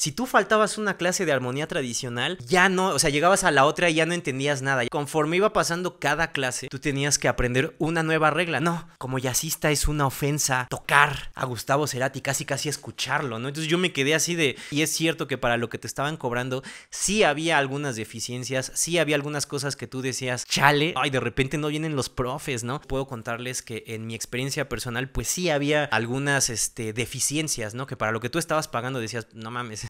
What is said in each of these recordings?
Si tú faltabas una clase de armonía tradicional, ya no, o sea, llegabas a la otra y ya no entendías nada. Conforme iba pasando cada clase, tú tenías que aprender una nueva regla. No, como jazzista es una ofensa tocar a Gustavo Cerati, casi casi escucharlo, ¿no? Entonces yo me quedé así de, y es cierto que para lo que te estaban cobrando, sí había algunas deficiencias, sí había algunas cosas que tú decías, chale, ay, de repente no vienen los profes, ¿no? Puedo contarles que en mi experiencia personal, pues sí había algunas este, deficiencias, ¿no? Que para lo que tú estabas pagando decías, no mames,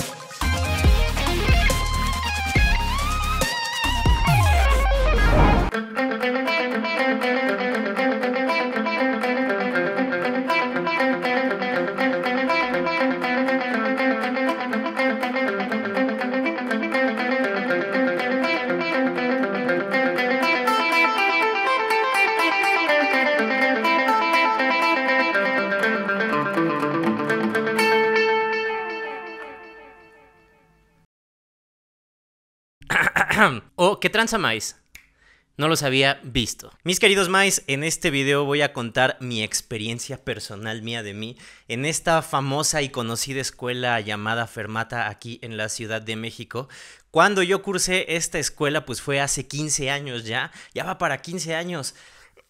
o oh, ¿qué tranza más? No los había visto. Mis queridos mais, en este video voy a contar mi experiencia personal mía de mí en esta famosa y conocida escuela llamada Fermata aquí en la Ciudad de México, cuando yo cursé esta escuela, pues fue hace 15 años ya, ya va para 15 años.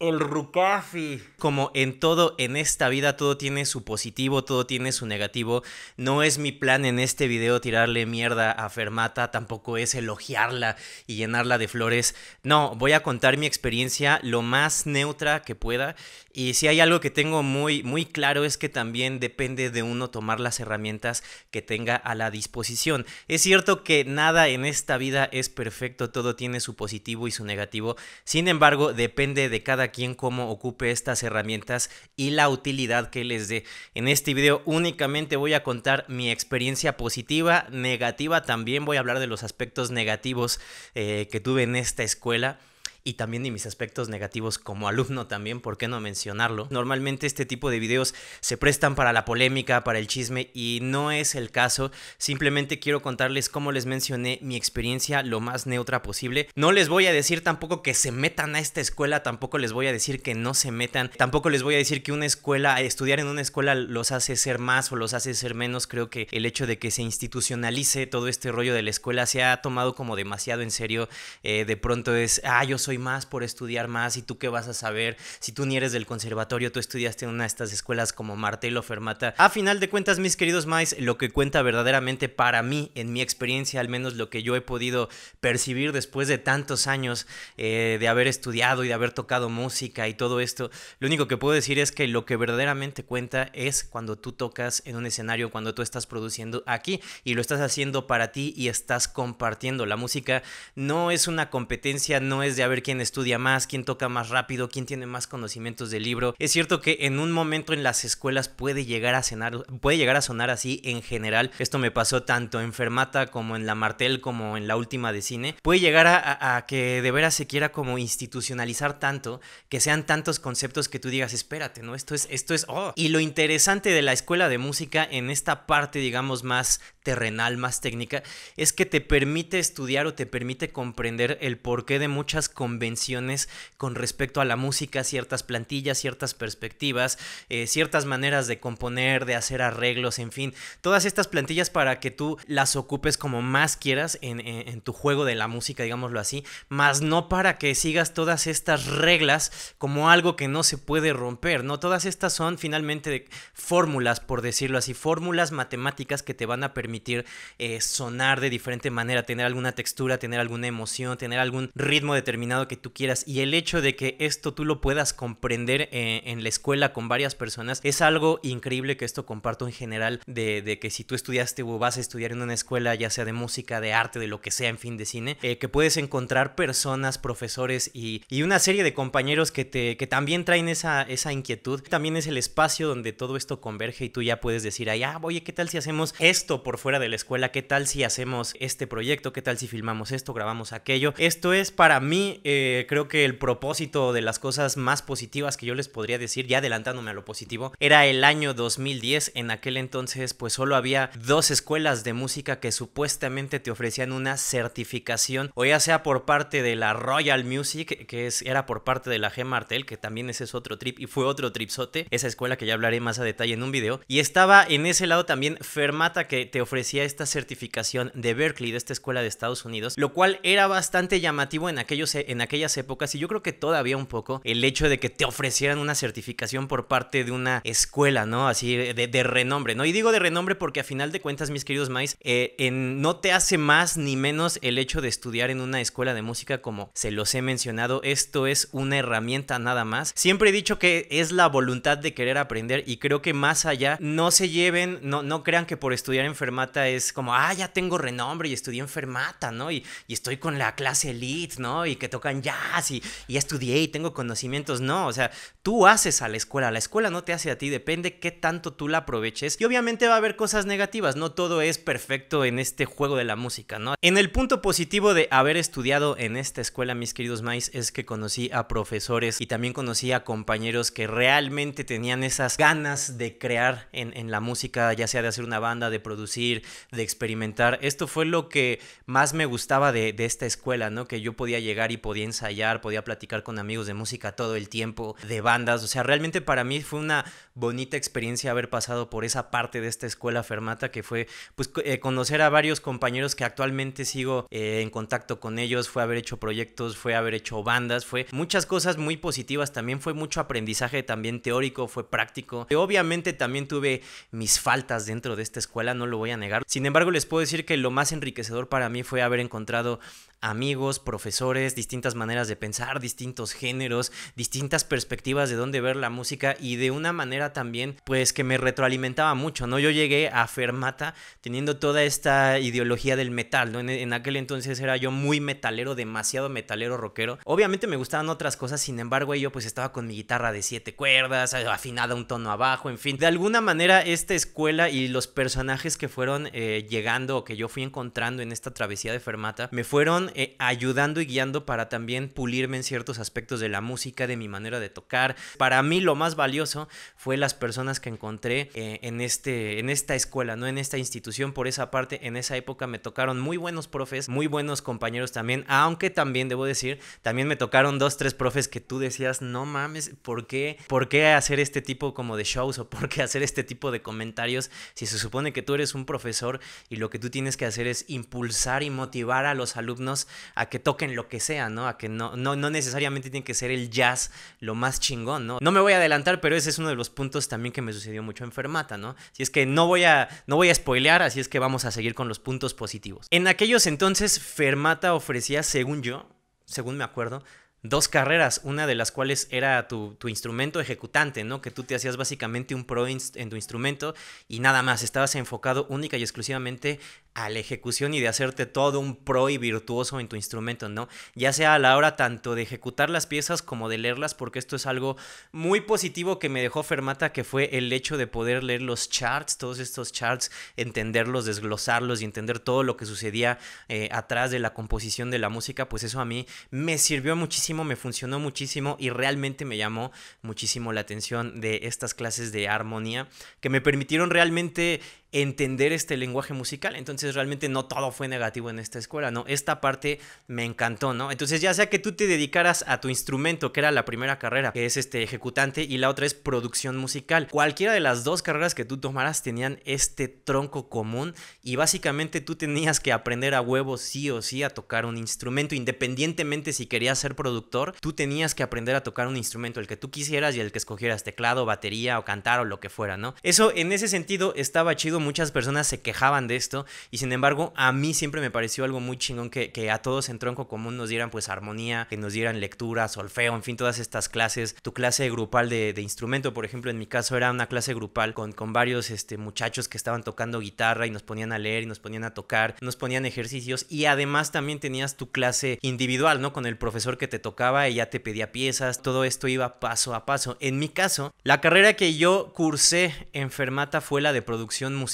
El Rukafi. Como en todo, en esta vida, todo tiene su positivo, todo tiene su negativo. No es mi plan en este video tirarle mierda a Fermata, tampoco es elogiarla y llenarla de flores. No, voy a contar mi experiencia lo más neutra que pueda. Y si hay algo que tengo muy, muy claro es que también depende de uno tomar las herramientas que tenga a la disposición. Es cierto que nada en esta vida es perfecto, todo tiene su positivo y su negativo. Sin embargo, depende de cada quién cómo ocupe estas herramientas y la utilidad que les dé. En este video únicamente voy a contar mi experiencia positiva, negativa, también voy a hablar de los aspectos negativos eh, que tuve en esta escuela y también de mis aspectos negativos como alumno también, ¿por qué no mencionarlo? Normalmente este tipo de videos se prestan para la polémica, para el chisme y no es el caso, simplemente quiero contarles cómo les mencioné mi experiencia lo más neutra posible. No les voy a decir tampoco que se metan a esta escuela, tampoco les voy a decir que no se metan, tampoco les voy a decir que una escuela, estudiar en una escuela los hace ser más o los hace ser menos, creo que el hecho de que se institucionalice todo este rollo de la escuela se ha tomado como demasiado en serio, eh, de pronto es, ah, yo soy más por estudiar más y tú qué vas a saber. Si tú ni eres del conservatorio, tú estudiaste en una de estas escuelas como Martelo Fermata. A final de cuentas, mis queridos mais, lo que cuenta verdaderamente para mí, en mi experiencia, al menos lo que yo he podido percibir después de tantos años eh, de haber estudiado y de haber tocado música y todo esto, lo único que puedo decir es que lo que verdaderamente cuenta es cuando tú tocas en un escenario, cuando tú estás produciendo aquí y lo estás haciendo para ti y estás compartiendo. La música no es una competencia, no es de haber quién estudia más, quién toca más rápido, quién tiene más conocimientos del libro. Es cierto que en un momento en las escuelas puede llegar a sonar así en general. Esto me pasó tanto en Fermata como en La Martel como en la última de cine. Puede llegar a, que de veras se quiera como institucionalizar tanto, que sean tantos conceptos que tú digas, espérate, ¿no? Esto es, esto es, oh". Y lo interesante de la escuela de música en esta parte, digamos, más terrenal, más técnica, es que te permite estudiar o te permite comprender el porqué de muchas convenciones con respecto a la música, ciertas plantillas, ciertas perspectivas, eh, ciertas maneras de componer, de hacer arreglos, en fin, todas estas plantillas para que tú las ocupes como más quieras en, en tu juego de la música, digámoslo así, más no para que sigas todas estas reglas como algo que no se puede romper, ¿no? Todas estas son finalmente fórmulas, por decirlo así, fórmulas matemáticas que te van a permitir permitir eh, sonar de diferente manera, tener alguna textura, tener alguna emoción, tener algún ritmo determinado que tú quieras. Y el hecho de que esto tú lo puedas comprender eh, en la escuela con varias personas es algo increíble que esto comparto en general de, que si tú estudiaste o vas a estudiar en una escuela, ya sea de música, de arte, de lo que sea, en fin, de cine, eh, que puedes encontrar personas, profesores y, una serie de compañeros que, te, que también traen esa, esa inquietud. También es el espacio donde todo esto converge y tú ya puedes decir, ah, oye, ¿qué tal si hacemos esto, por fuera de la escuela, ¿qué tal si hacemos este proyecto? ¿Qué tal si filmamos esto, grabamos aquello? Esto es para mí, eh, creo que el propósito de las cosas más positivas que yo les podría decir, ya adelantándome a lo positivo, era el año 2010. En aquel entonces, pues solo había dos escuelas de música que supuestamente te ofrecían una certificación, o ya sea por parte de la Royal Music, que es, era por parte de la G Martel, que también ese es otro trip y fue otro tripsote, esa escuela que ya hablaré más a detalle en un video. Y estaba en ese lado también Fermata, que te ofrecía ofrecía esta certificación de Berkeley, de esta escuela de Estados Unidos, lo cual era bastante llamativo en, aquellos, en aquellas épocas y yo creo que todavía un poco el hecho de que te ofrecieran una certificación por parte de una escuela, ¿no? Así de, renombre, ¿no? Y digo de renombre porque a final de cuentas, mis queridos mais, eh, no te hace más ni menos el hecho de estudiar en una escuela de música como se los he mencionado, esto es una herramienta nada más. Siempre he dicho que es la voluntad de querer aprender y creo que más allá no se lleven, no, no crean que por estudiar enfermar es como, ah, ya tengo renombre y estudié en fermata, ¿no? Y, estoy con la clase elite, ¿no? Y que tocan jazz y, estudié y tengo conocimientos. No, o sea, tú haces a la escuela, la escuela no te hace a ti, depende qué tanto tú la aproveches. Y obviamente va a haber cosas negativas, no todo es perfecto en este juego de la música, ¿no? En el punto positivo de haber estudiado en esta escuela, mis queridos mais, es que conocí a profesores y también conocí a compañeros que realmente tenían esas ganas de crear en la música, ya sea de hacer una banda, de producir de experimentar. Esto fue lo que más me gustaba de, esta escuela, ¿no? Que yo podía llegar y podía ensayar, podía platicar con amigos de música todo el tiempo, de bandas. O sea, realmente para mí fue una bonita experiencia haber pasado por esa parte de esta escuela fermata que fue, pues, eh, conocer a varios compañeros que actualmente sigo eh, en contacto con ellos, fue haber hecho proyectos, fue haber hecho bandas, fue muchas cosas muy positivas, también fue mucho aprendizaje también teórico, fue práctico. Y obviamente también tuve mis faltas dentro de esta escuela, no lo voy a negar. Sin embargo, les puedo decir que lo más enriquecedor para mí fue haber encontrado amigos, profesores, distintas maneras de pensar, distintos géneros, distintas perspectivas de dónde ver la música y de una manera también pues que me retroalimentaba mucho, ¿no? Yo llegué a Fermata teniendo toda esta ideología del metal, ¿no? En, aquel entonces era yo muy metalero, demasiado metalero rockero. Obviamente me gustaban otras cosas, sin embargo, yo pues estaba con mi guitarra de siete cuerdas, eh, afinada un tono abajo, en fin. De alguna manera esta escuela y los personajes que fueron eh, llegando o que yo fui encontrando en esta travesía de Fermata me fueron eh, ayudando y guiando para también pulirme en ciertos aspectos de la música, de mi manera de tocar. Para mí lo más valioso fue las personas que encontré eh, en, este, en esta escuela, ¿no? En esta institución. Por esa parte, en esa época me tocaron muy buenos profes, muy buenos compañeros también, aunque también, debo decir, también me tocaron dos, tres profes que tú decías, no mames, ¿por qué? ¿Por qué hacer este tipo como de shows o por qué hacer este tipo de comentarios si se supone que tú eres un profesor y lo que tú tienes que hacer es impulsar y motivar a los alumnos a que toquen lo que sea, ¿no? A que no, no, no necesariamente tiene que ser el jazz lo más chingón, ¿no? No me voy a adelantar, pero ese es uno de los puntos también que me sucedió mucho en Fermata, ¿no? Si es que no voy a, no voy a spoilear, así es que vamos a seguir con los puntos positivos. En aquellos entonces, Fermata ofrecía, según yo, según me acuerdo, dos carreras, una de las cuales era tu, tu, instrumento ejecutante, ¿no? Que tú te hacías básicamente un pro en tu instrumento y nada más, estabas enfocado única y exclusivamente a la ejecución y de hacerte todo un pro y virtuoso en tu instrumento, ¿no? Ya sea a la hora tanto de ejecutar las piezas como de leerlas, porque esto es algo muy positivo que me dejó Fermata, que fue el hecho de poder leer los charts, todos estos charts, entenderlos, desglosarlos y entender todo lo que sucedía eh, atrás de la composición de la música, pues eso a mí me sirvió muchísimo, me funcionó muchísimo y realmente me llamó muchísimo la atención de estas clases de armonía que me permitieron realmente entender este lenguaje musical. Entonces realmente no todo fue negativo en esta escuela, ¿no? Esta parte me encantó, ¿no? Entonces ya sea que tú te dedicaras a tu instrumento, que era la primera carrera, que es este ejecutante, y la otra es producción musical. Cualquiera de las dos carreras que tú tomaras tenían este tronco común y básicamente tú tenías que aprender a huevo sí o sí a tocar un instrumento, independientemente si querías ser productor, tú tenías que aprender a tocar un instrumento, el que tú quisieras y el que escogieras, teclado, batería o cantar o lo que fuera, ¿no? Eso en ese sentido estaba chido muchas personas se quejaban de esto y sin embargo a mí siempre me pareció algo muy chingón que, que a todos en tronco común nos dieran pues armonía, que nos dieran lectura, solfeo, en fin, todas estas clases, tu clase grupal de, instrumento, por ejemplo, en mi caso era una clase grupal con, con varios este, muchachos que estaban tocando guitarra y nos ponían a leer y nos ponían a tocar, nos ponían ejercicios y además también tenías tu clase individual, ¿no? Con el profesor que te tocaba y ya te pedía piezas, todo esto iba paso a paso. En mi caso, la carrera que yo cursé en Fermata fue la de producción musical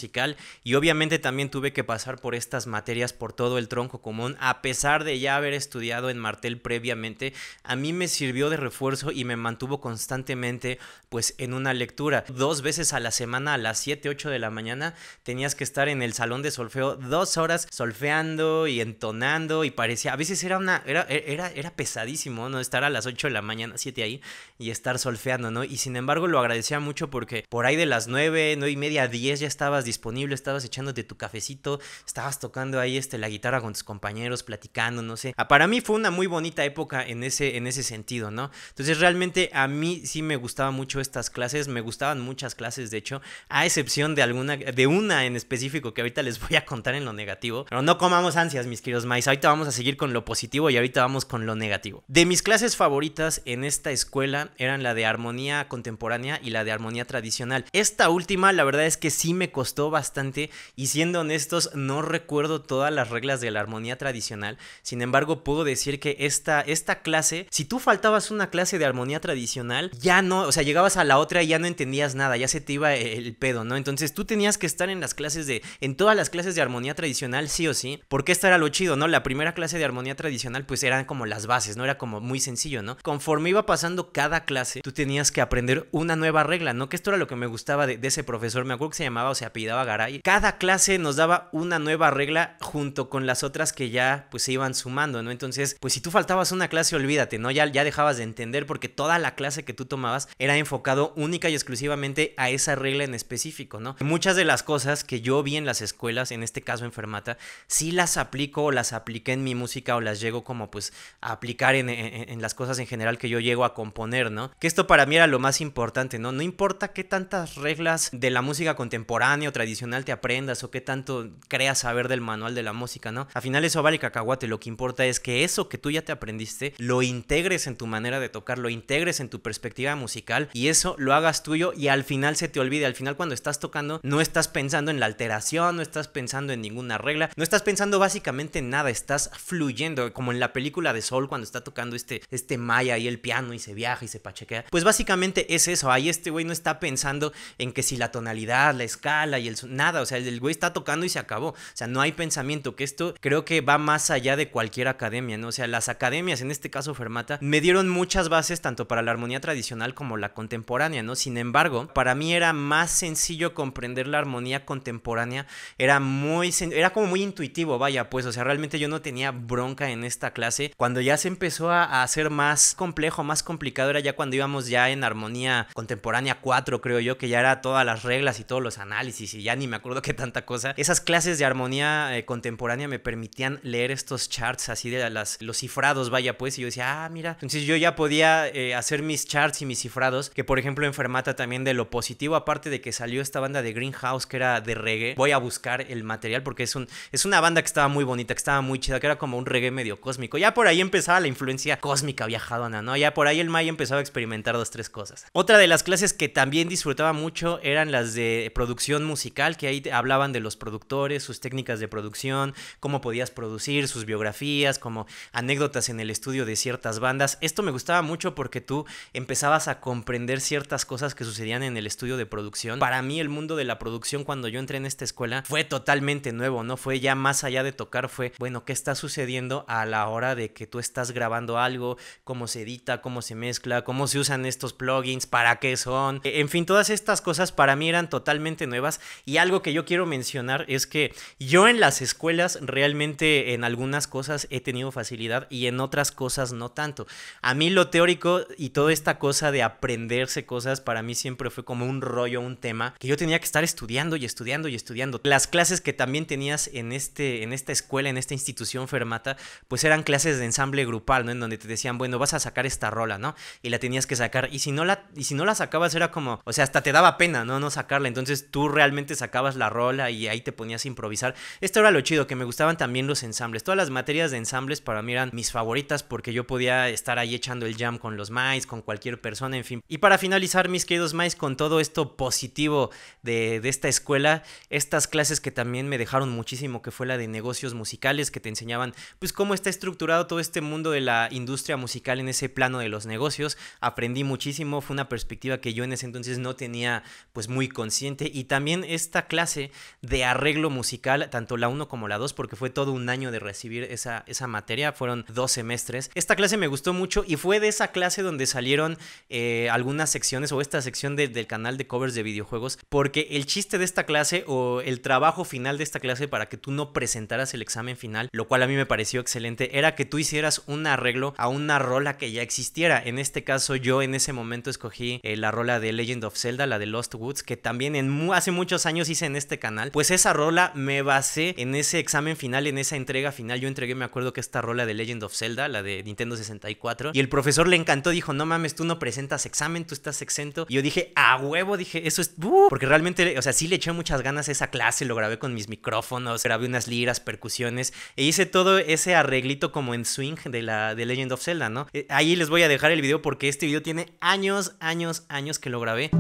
y obviamente también tuve que pasar por estas materias por todo el tronco común, a pesar de ya haber estudiado en Martel previamente, a mí me sirvió de refuerzo y me mantuvo constantemente pues en una lectura. Dos veces a la semana, a las 7, 8 de la mañana, tenías que estar en el salón de solfeo dos horas solfeando y entonando y parecía, a veces era una, era, era, era pesadísimo, ¿no? Estar a las 8 de la mañana, 7 ahí y estar solfeando, ¿no? Y sin embargo lo agradecía mucho porque por ahí de las 9, 9 y media, 10 ya estabas disponible, estabas echándote tu cafecito, estabas tocando ahí este, la guitarra con tus compañeros, platicando, no sé. Ah, para mí fue una muy bonita época en ese, en ese sentido, ¿no? Entonces realmente a mí sí me gustaban mucho estas clases, me gustaban muchas clases, de hecho, a excepción de alguna, de una en específico que ahorita les voy a contar en lo negativo. Pero no comamos ansias, mis queridos mais. Ahorita vamos a seguir con lo positivo y ahorita vamos con lo negativo. De mis clases favoritas en esta escuela eran la de armonía contemporánea y la de armonía tradicional. Esta última, la verdad es que sí me costó bastante y siendo honestos no recuerdo todas las reglas de la armonía tradicional, sin embargo puedo decir que esta, esta clase, si tú faltabas una clase de armonía tradicional, ya no, o sea, llegabas a la otra y ya no entendías nada, ya se te iba e, el pedo, ¿no? Entonces tú tenías que estar en las clases de, en todas las clases de armonía tradicional, sí o sí, porque esto era lo chido, ¿no? La primera clase de armonía tradicional pues eran como las bases, ¿no? Era como muy sencillo, ¿no? Conforme iba pasando cada clase, tú tenías que aprender una nueva regla, ¿no? Que esto era lo que me gustaba de, ese profesor, me acuerdo que se llamaba, o sea, daba Garay. Cada clase nos daba una nueva regla junto con las otras que ya pues se iban sumando, ¿no? Entonces, pues si tú faltabas una clase, olvídate, ¿no? Ya, ya dejabas de entender porque toda la clase que tú tomabas era enfocado única y exclusivamente a esa regla en específico, ¿no? Muchas de las cosas que yo vi en las escuelas, en este caso enfermata, sí las aplico o las apliqué en mi música o las llego como pues a aplicar en las cosas en general que yo llego a componer, ¿no? Que esto para mí era lo más importante, ¿no? No importa qué tantas reglas de la música contemporánea tradicional te aprendas o qué tanto creas saber del manual de la música, ¿no? Al final eso vale cacahuate, lo que importa es que eso que tú ya te aprendiste lo integres en tu manera de tocar, lo integres en tu perspectiva musical y eso lo hagas tuyo y al final se te olvide, al final cuando estás tocando no estás pensando en la alteración, no estás pensando en ninguna regla, no estás pensando básicamente en nada, estás fluyendo, como en la película de Sol cuando está tocando este, este Maya y el piano y se viaja y se pachequea. Pues básicamente es eso, ahí este güey no está pensando en que si la tonalidad, la escala, y el nada, o sea, el, güey está tocando y se acabó, o sea, no hay pensamiento, que esto creo que va más allá de cualquier academia, ¿no? O sea, las academias, en este caso Fermata, me dieron muchas bases tanto para la armonía tradicional como la contemporánea, ¿no? Sin embargo, para mí era más sencillo comprender la armonía contemporánea, era muy era como muy intuitivo, vaya, pues, o sea, realmente yo no tenía bronca en esta clase. Cuando ya se empezó a, hacer más complejo, más complicado, era ya cuando íbamos ya en armonía contemporánea 4, creo yo, que ya era todas las reglas y todos los análisis y ya ni me acuerdo qué tanta cosa. Esas clases de armonía eh, contemporánea me permitían leer estos charts así de las, los cifrados, vaya pues, y yo decía, ah, mira. Entonces yo ya podía eh, hacer mis charts y mis cifrados, que por ejemplo Enfermata también de lo positivo, aparte de que salió esta banda de Greenhouse que era de reggae, voy a buscar el material porque es, un, es una banda que estaba muy bonita, que estaba muy chida, que era como un reggae medio cósmico. Ya por ahí empezaba la influencia cósmica viajadona, ¿no? Ya por ahí el May empezaba a experimentar dos, tres cosas. Otra de las clases que también disfrutaba mucho eran las de producción musical que ahí hablaban de los productores, sus técnicas de producción, cómo podías producir, sus biografías, como anécdotas en el estudio de ciertas bandas. Esto me gustaba mucho porque tú empezabas a comprender ciertas cosas que sucedían en el estudio de producción. Para mí el mundo de la producción cuando yo entré en esta escuela fue totalmente nuevo, ¿no? Fue ya más allá de tocar, fue, bueno, ¿qué está sucediendo a la hora de que tú estás grabando algo? ¿Cómo se edita? ¿Cómo se mezcla? ¿Cómo se usan estos plugins? ¿Para qué son? E-, en fin, todas estas cosas para mí eran totalmente nuevas y algo que yo quiero mencionar es que yo en las escuelas realmente en algunas cosas he tenido facilidad y en otras cosas no tanto. A mí lo teórico y toda esta cosa de aprenderse cosas para mí siempre fue como un rollo, un tema que yo tenía que estar estudiando y estudiando y estudiando. Las clases que también tenías en, este, en esta escuela, en esta institución fermata, pues eran clases de ensamble grupal, ¿no? En donde te decían, bueno, vas a sacar esta rola, ¿no? Y la tenías que sacar. Y si no la, y si no la sacabas era como, o sea, hasta te daba pena, ¿no? No sacarla. Entonces tú realmente sacabas la rola y ahí te ponías a improvisar. Esto era lo chido, que me gustaban también los ensambles. Todas las materias de ensambles para mí eran mis favoritas porque yo podía estar ahí echando el jam con los mais, con cualquier persona, en fin. Y para finalizar, mis queridos mais, con todo esto positivo de, de esta escuela, estas clases que también me dejaron muchísimo, que fue la de negocios musicales, que te enseñaban pues cómo está estructurado todo este mundo de la industria musical en ese plano de los negocios. Aprendí muchísimo, fue una perspectiva que yo en ese entonces no tenía pues muy consciente y también esta clase de arreglo musical, tanto la 1 como la 2, porque fue todo un año de recibir esa, esa materia, fueron dos semestres. Esta clase me gustó mucho y fue de esa clase donde salieron eh, algunas secciones o esta sección del canal de covers de videojuegos, porque el chiste de esta clase o el trabajo final de esta clase para que tú no presentaras el examen final, lo cual a mí me pareció excelente, era que tú hicieras un arreglo a una rola que ya existiera. En este caso yo en ese momento escogí eh, la rola de Legend of Zelda, la de Lost Woods, que también en hace muchos años hice en este canal, pues esa rola me basé en ese examen final, en esa entrega final. Yo entregué, me acuerdo que esta rola de Legend of Zelda, la de Nintendo 64, y el profesor le encantó, dijo, no mames, tú no presentas examen, tú estás exento. Y yo dije, a huevo, dije, eso es... Uh", porque realmente, o sea, sí le eché muchas ganas a esa clase, lo grabé con mis micrófonos, grabé unas liras, percusiones, e hice todo ese arreglito como en swing de la de Legend of Zelda, ¿no? Eh, ahí les voy a dejar el video porque este video tiene años, años, años que lo grabé.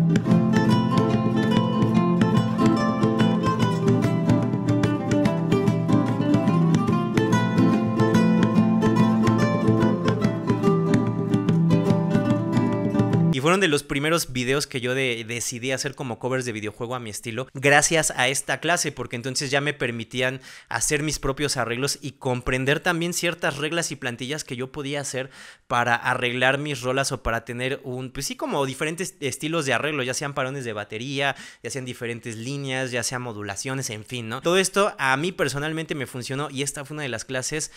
Y fueron de los primeros videos que yo decidí hacer como covers de videojuego a mi estilo, gracias a esta clase, porque entonces ya me permitían hacer mis propios arreglos y comprender también ciertas reglas y plantillas que yo podía hacer para arreglar mis rolas o para tener un, pues sí, como diferentes estilos de arreglo, ya sean parones de batería, ya sean diferentes líneas, ya sean modulaciones, en fin, ¿no? Todo esto a mí personalmente me funcionó y esta fue una de las clases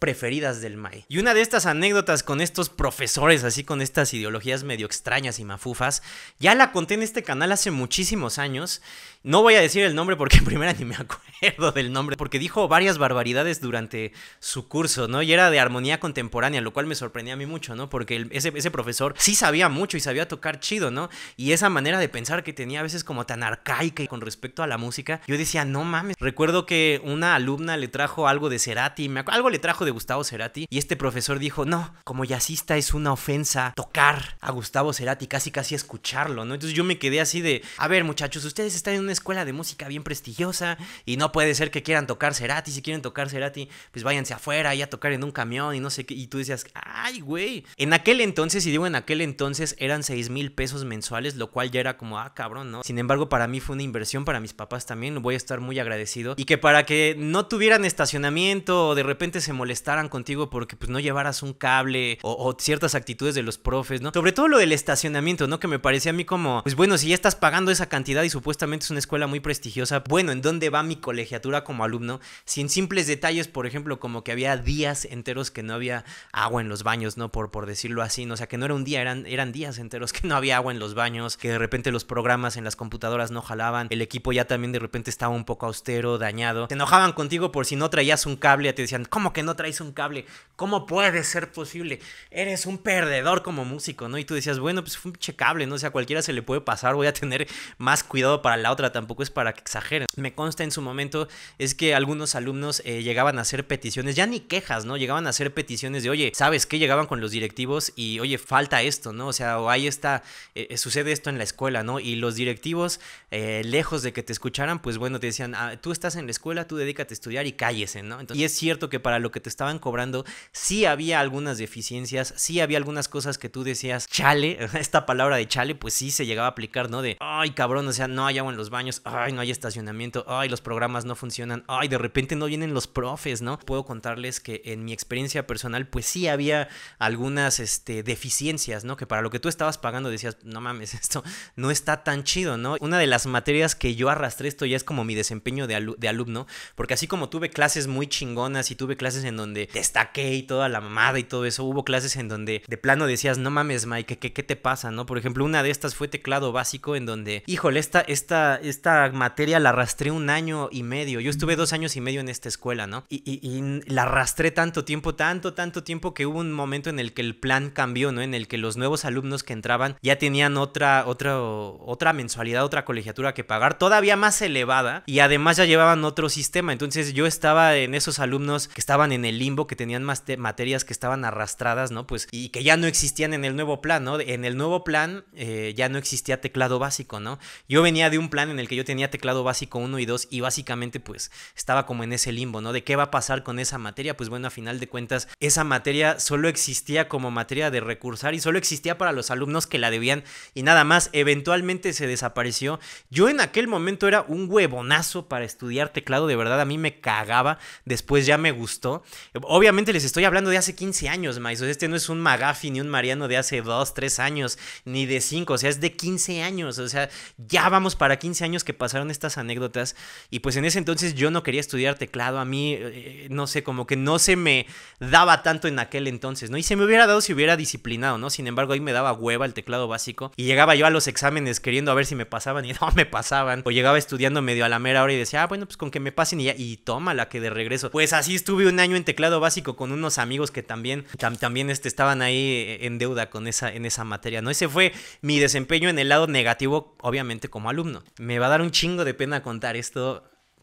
preferidas del MAI. Y una de estas anécdotas con estos profesores, así con estas ideologías medio extrañas y mafufas. Ya la conté en este canal hace muchísimos años no voy a decir el nombre porque en primera ni me acuerdo del nombre, porque dijo varias barbaridades durante su curso, ¿no? Y era de armonía contemporánea, lo cual me sorprendía a mí mucho, ¿no? Porque ese, ese, profesor sí sabía mucho y sabía tocar chido, ¿no? Y esa manera de pensar que tenía a veces como tan arcaica y con respecto a la música, yo decía, no mames. Recuerdo que una alumna le trajo algo de Cerati, me algo le trajo de Gustavo Cerati, y este profesor dijo, no, como jazzista es una ofensa tocar a Gustavo Cerati, casi casi escucharlo, ¿no? Entonces yo me quedé así de, a ver muchachos, ustedes están en un escuela de música bien prestigiosa y no puede ser que quieran tocar Cerati, si quieren tocar Cerati, pues váyanse afuera y a tocar en un camión y no sé qué. Y tú decías, ay, güey. En aquel entonces, y digo en aquel entonces, eran 6 mil pesos mensuales, lo cual ya era como, ah, cabrón, ¿no? Sin embargo, para mí fue una inversión, para mis papás también, voy a estar muy agradecido. Y que para que no tuvieran estacionamiento o de repente se molestaran contigo porque pues no llevaras un cable o, ciertas actitudes de los profes, ¿no? Sobre todo lo del estacionamiento, ¿no? Que me parecía a mí como, pues bueno, si ya estás pagando esa cantidad y supuestamente es escuela muy prestigiosa, bueno, ¿en dónde va mi colegiatura como alumno? Sin simples detalles, por ejemplo, como que había días enteros que no había agua en los baños, ¿no? Por, por decirlo así, ¿no? o sea, que no era un día, eran, eran días enteros que no había agua en los baños, que de repente los programas en las computadoras no jalaban, el equipo ya también de repente estaba un poco austero, dañado, se enojaban contigo por si no traías un cable, te decían, ¿cómo que no traes un cable? ¿Cómo puede ser posible? Eres un perdedor como músico, ¿no? Y tú decías, bueno, pues fue un checable, cable, ¿no? O sea, cualquiera se le puede pasar, voy a tener más cuidado para la otra tampoco es para que exageren. Me consta en su momento es que algunos alumnos eh, llegaban a hacer peticiones, ya ni quejas, ¿no? Llegaban a hacer peticiones de, oye, ¿sabes qué? Llegaban con los directivos y, oye, falta esto, ¿no? O sea, o ahí está, eh, eh, sucede esto en la escuela, ¿no? Y los directivos, lejos de que te escucharan, pues bueno, te decían, ah, tú estás en la escuela, tú dedícate a estudiar y cállese, ¿no? y es cierto que para lo que te estaban cobrando, sí había algunas deficiencias, sí había algunas cosas que tú decías, chale, esta palabra de chale, pues sí se llegaba a aplicar, ¿no? De, ay, cabrón, o sea, no hay agua en los años ay, no hay estacionamiento, ay, los programas no funcionan, ay, de repente no vienen los profes, ¿no? Puedo contarles que en mi experiencia personal, pues sí había algunas este, deficiencias, ¿no? Que para lo que tú estabas pagando decías, no mames, esto no está tan chido, ¿no? Una de las materias que yo arrastré esto ya es como mi desempeño de, alumno, porque así como tuve clases muy chingonas y tuve clases en donde destaqué y toda la mamada y todo eso, hubo clases en donde de plano decías, no mames, Mike, ¿qué, qué, qué te pasa, no? Por ejemplo, una de estas fue teclado básico en donde, híjole, esta, esta, esta materia la arrastré un año y medio. Yo estuve dos años y medio en esta escuela, ¿no? Y, la arrastré tanto tiempo, tanto, tanto tiempo que hubo un momento en el que el plan cambió, ¿no? En el que los nuevos alumnos que entraban ya tenían otra, otra, otra mensualidad, otra colegiatura que pagar, todavía más elevada. Y además ya llevaban otro sistema. Entonces yo estaba en esos alumnos que estaban en el limbo, que tenían más materias que estaban arrastradas, ¿no? Pues y que ya no existían en el nuevo plan, ¿no? En el nuevo plan eh, ya no existía teclado básico, ¿no? Yo venía de un plan en en el que yo tenía teclado básico 1 y 2 y básicamente pues estaba como en ese limbo, ¿no? De qué va a pasar con esa materia. Pues bueno, a final de cuentas, esa materia solo existía como materia de recursar y solo existía para los alumnos que la debían y nada más, eventualmente se desapareció. Yo en aquel momento era un huevonazo para estudiar teclado, de verdad a mí me cagaba, después ya me gustó. Obviamente les estoy hablando de hace 15 años, sea este no es un Magafi ni un Mariano de hace 2, 3 años, ni de 5, o sea, es de 15 años, o sea, ya vamos para 15 años años que pasaron estas anécdotas y pues en ese entonces yo no quería estudiar teclado, a mí, eh, no sé, como que no se me daba tanto en aquel entonces, ¿no? Y se me hubiera dado si hubiera disciplinado, ¿no? Sin embargo, ahí me daba hueva el teclado básico y llegaba yo a los exámenes queriendo a ver si me pasaban y no me pasaban, o llegaba estudiando medio a la mera hora y decía, ah, bueno, pues con que me pasen y ya, y toma la que de regreso. Pues así estuve un año en teclado básico con unos amigos que también, también este, estaban ahí eh, en deuda con esa, en esa materia, ¿no? Ese fue mi desempeño en el lado negativo, obviamente, como alumno. Me me va a dar un chingo de pena contar esto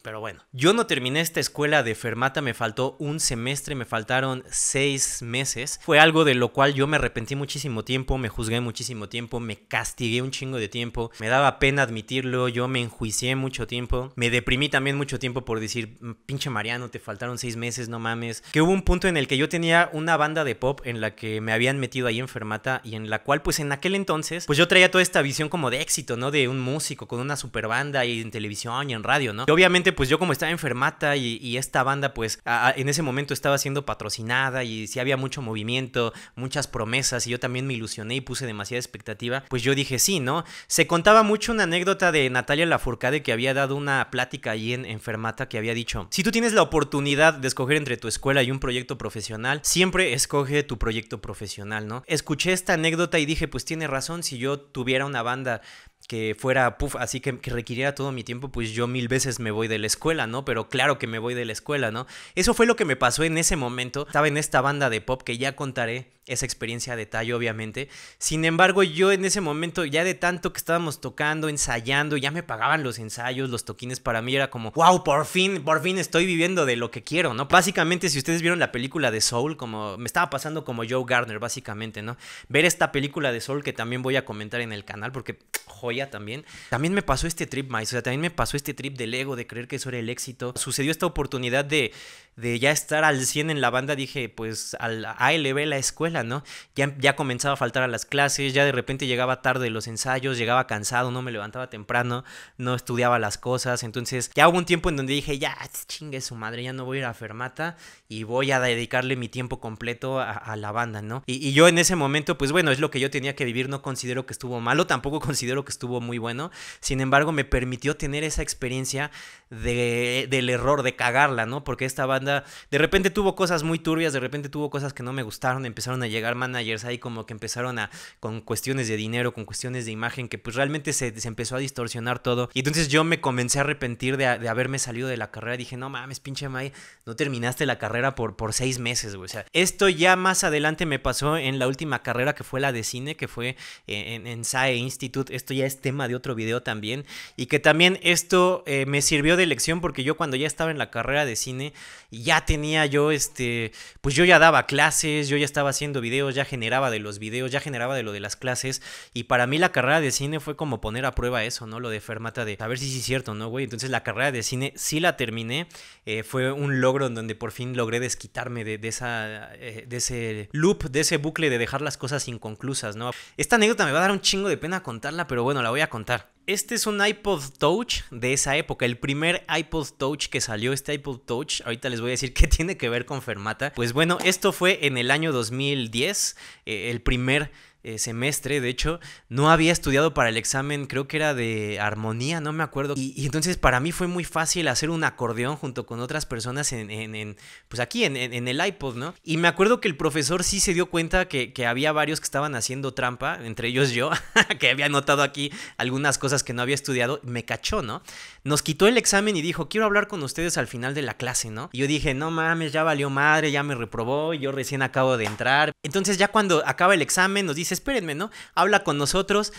pero bueno, yo no terminé esta escuela de Fermata, me faltó un semestre, me faltaron seis meses. Fue algo de lo cual yo me arrepentí muchísimo tiempo, me juzgué muchísimo tiempo, me castigué un chingo de tiempo, me daba pena admitirlo, yo me enjuicié mucho tiempo, me deprimí también mucho tiempo por decir, mm, pinche Mariano, te faltaron seis meses, no mames. Que hubo un punto en el que yo tenía una banda de pop en la que me habían metido ahí en Fermata y en la cual pues en aquel entonces pues yo traía toda esta visión como de éxito, ¿no? De un músico con una super banda y en televisión y en radio, ¿no? Y obviamente pues yo como estaba enfermata y, esta banda pues en ese momento estaba siendo patrocinada y si había mucho movimiento, muchas promesas y yo también me ilusioné y puse demasiada expectativa, pues yo dije sí, ¿no? Se contaba mucho una anécdota de Natalia Lafourcade que había dado una plática ahí en Enfermata que había dicho, si tú tienes la oportunidad de escoger entre tu escuela y un proyecto profesional, siempre escoge tu proyecto profesional, ¿no? Escuché esta anécdota y dije, pues tiene razón, si yo tuviera una banda que fuera, puff, así que, que, requiriera todo mi tiempo, pues yo mil veces me voy de la escuela, ¿no? Pero claro que me voy de la escuela, ¿no? Eso fue lo que me pasó en ese momento. Estaba en esta banda de pop que ya contaré esa experiencia a detalle, obviamente. Sin embargo, yo en ese momento, ya de tanto que estábamos tocando, ensayando, ya me pagaban los ensayos, los toquines para mí, era como, wow, por fin, por fin estoy viviendo de lo que quiero, ¿no? Básicamente, si ustedes vieron la película de Soul, como me estaba pasando como Joe Gardner, básicamente, ¿no? Ver esta película de Soul que también voy a comentar en el canal, porque, joya, también. También me pasó este trip, maestro, o sea, también me pasó este trip del ego, de creer que eso era el éxito. Sucedió esta oportunidad de, de ya estar al 100 en la banda, dije, pues al ALB la escuela, ¿no? Ya, ya comenzaba a faltar a las clases, ya de repente llegaba tarde los ensayos, llegaba cansado, no me levantaba temprano, no estudiaba las cosas. Entonces, ya hubo un tiempo en donde dije, ya, chingue su madre, ya no voy a ir a Fermata y voy a dedicarle mi tiempo completo a, la banda, ¿no? Y, y yo en ese momento, pues bueno, es lo que yo tenía que vivir, no considero que estuvo malo, tampoco considero que estuvo estuvo muy bueno. Sin embargo, me permitió tener esa experiencia del error, de cagarla, ¿no? Porque esta banda de repente tuvo cosas muy turbias, de repente tuvo cosas que no me gustaron, empezaron a llegar managers ahí como que empezaron a con cuestiones de dinero, con cuestiones de imagen, que pues realmente se, empezó a distorsionar todo. Y entonces yo me comencé a arrepentir de, haberme salido de la carrera. Dije, no mames, pinche May, no terminaste la carrera por, por seis meses, güey. O sea, esto ya más adelante me pasó en la última carrera que fue la de cine, que fue eh, en, en SAE Institute. Esto ya es tema de otro video también, y que también esto eh, me sirvió de lección porque yo cuando ya estaba en la carrera de cine, ya tenía yo, este, pues yo ya daba clases, yo ya estaba haciendo videos, ya generaba de los videos, ya generaba de lo de las clases, y para mí la carrera de cine fue como poner a prueba eso, ¿no? Lo de Fermata de, a ver si sí es cierto, ¿no, güey? Entonces la carrera de cine sí la terminé, eh, fue un logro en donde por fin logré desquitarme de, esa, eh, de ese loop, de ese bucle de dejar las cosas inconclusas, ¿no? Esta anécdota me va a dar un chingo de pena contarla, pero bueno, bueno, la voy a contar. Este es un iPod Touch de esa época, el primer iPod Touch que salió, este iPod Touch, ahorita les voy a decir qué tiene que ver con Fermata. Pues bueno, esto fue en el año 2010, eh, el primer eh, semestre, de hecho, no había estudiado para el examen, creo que era de armonía, no me acuerdo. Y, entonces para mí fue muy fácil hacer un acordeón junto con otras personas en, pues aquí, en, el iPod, ¿no? Y me acuerdo que el profesor sí se dio cuenta que, que había varios que estaban haciendo trampa, entre ellos yo, que había notado aquí algunas cosas que no había estudiado, me cachó, ¿no? Nos quitó el examen y dijo, quiero hablar con ustedes al final de la clase, ¿no? Y yo dije, no mames, ya valió madre, ya me reprobó, yo recién acabo de entrar. Entonces ya cuando acaba el examen nos dice, espérenme, ¿no? Habla con nosotros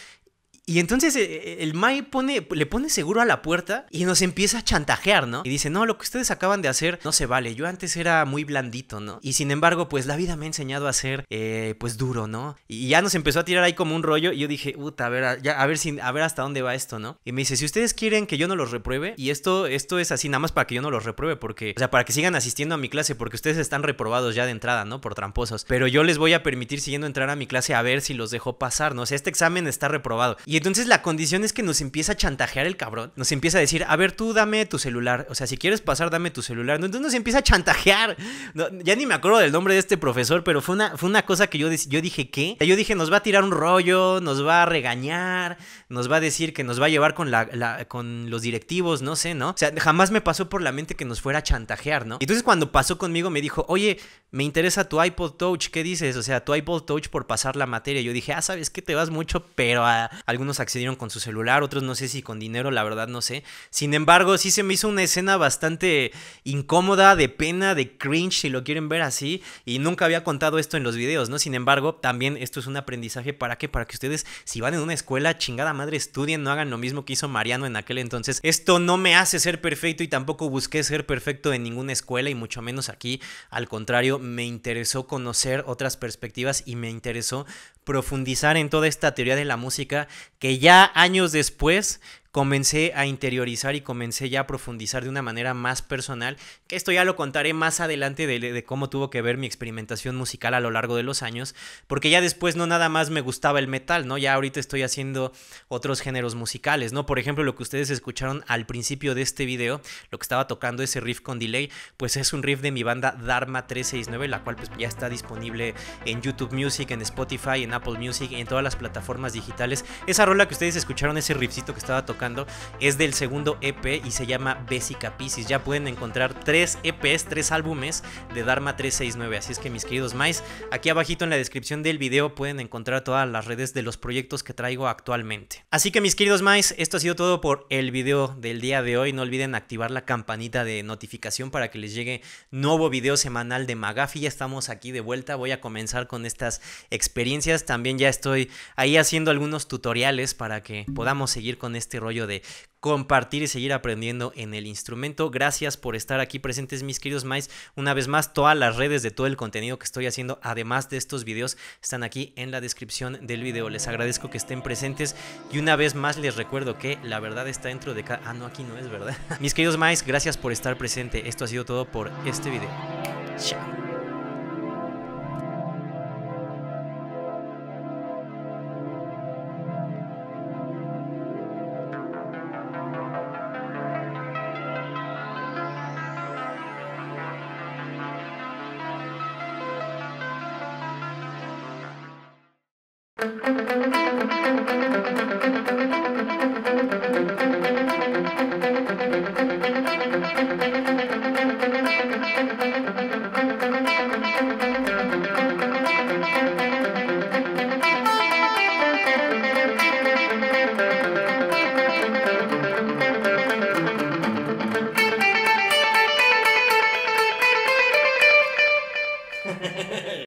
y entonces eh, eh, el Mai pone, le pone seguro a la puerta y nos empieza a chantajear, ¿no? Y dice, no, lo que ustedes acaban de hacer no se vale. Yo antes era muy blandito, ¿no? Y sin embargo, pues la vida me ha enseñado a ser, eh, pues duro, ¿no? Y ya nos empezó a tirar ahí como un rollo. Y yo dije, puta, a ver, ya, a ver, si, a ver hasta dónde va esto, ¿no? Y me dice, si ustedes quieren que yo no los repruebe, y esto, esto es así nada más para que yo no los repruebe, porque, o sea, para que sigan asistiendo a mi clase, porque ustedes están reprobados ya de entrada, ¿no? Por tramposos. Pero yo les voy a permitir siguiendo entrar a mi clase a ver si los dejo pasar, ¿no? O sea, este examen está reprobado entonces la condición es que nos empieza a chantajear el cabrón. Nos empieza a decir, a ver, tú dame tu celular. O sea, si quieres pasar, dame tu celular. entonces nos empieza a chantajear. ya ni me acuerdo del nombre de este profesor, pero fue una, fue una cosa que yo, yo dije, ¿qué? Yo dije, nos va a tirar un rollo, nos va a regañar, nos va a decir que nos va a llevar con, la, con los directivos, no sé, ¿no? O sea, jamás me pasó por la mente que nos fuera a chantajear, ¿no? entonces cuando pasó conmigo me dijo, oye, me interesa tu iPod Touch, ¿qué dices? O sea, tu iPod Touch por pasar la materia. Yo dije, ah, ¿sabes que Te vas mucho, pero a algún algunos accedieron con su celular, otros no sé si con dinero, la verdad no sé. Sin embargo, sí se me hizo una escena bastante incómoda, de pena, de cringe, si lo quieren ver así, y nunca había contado esto en los videos, ¿no? Sin embargo, también esto es un aprendizaje para que, para que ustedes, si van en una escuela, chingada madre, estudien, no hagan lo mismo que hizo Mariano en aquel entonces. Esto no me hace ser perfecto y tampoco busqué ser perfecto en ninguna escuela y mucho menos aquí. Al contrario, me interesó conocer otras perspectivas y me interesó profundizar en toda esta teoría de la música que ya años después comencé a interiorizar y comencé ya a profundizar de una manera más personal, que esto ya lo contaré más adelante de, cómo tuvo que ver mi experimentación musical a lo largo de los años, porque ya después no nada más me gustaba el metal, ¿no? Ya ahorita estoy haciendo otros géneros musicales, ¿no? Por ejemplo, lo que ustedes escucharon al principio de este video, lo que estaba tocando ese riff con delay, pues es un riff de mi banda Dharma 369, la cual pues ya está disponible en YouTube Music, en Spotify, en Apple Music, en todas las plataformas digitales. Esa rola que ustedes escucharon, ese riffcito que estaba tocando, es del segundo EP y se llama Bésica Pisces. Ya pueden encontrar tres EPs, tres álbumes de Dharma 369. Así es que mis queridos mais, aquí abajito en la descripción del video pueden encontrar todas las redes de los proyectos que traigo actualmente. Así que mis queridos mais, esto ha sido todo por el video del día de hoy. No olviden activar la campanita de notificación para que les llegue nuevo video semanal de Magafi. Ya estamos aquí de vuelta. Voy a comenzar con estas experiencias. También ya estoy ahí haciendo algunos tutoriales para que podamos seguir con este rollo de compartir y seguir aprendiendo en el instrumento. Gracias por estar aquí presentes, mis queridos mais. Una vez más, todas las redes de todo el contenido que estoy haciendo, además de estos videos, están aquí en la descripción del video. Les agradezco que estén presentes y una vez más les recuerdo que la verdad está dentro de cada... Ah, no, aquí no es verdad. mis queridos mais, gracias por estar presente. Esto ha sido todo por este video. Chao.